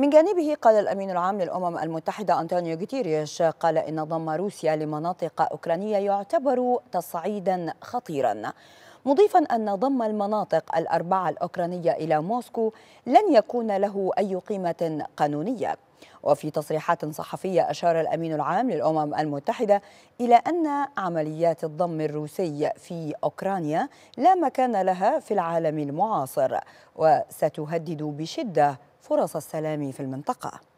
من جانبه قال الأمين العام للأمم المتحدة أنطونيو جوتيريش قال إن ضم روسيا لمناطق أوكرانية يعتبر تصعيدا خطيرا مضيفا أن ضم المناطق الأربعة الأوكرانية إلى موسكو لن يكون له أي قيمة قانونية وفي تصريحات صحفية أشار الأمين العام للأمم المتحدة إلى أن عمليات الضم الروسي في أوكرانيا لا مكان لها في العالم المعاصر وستهدد بشدة فرص السلام في المنطقة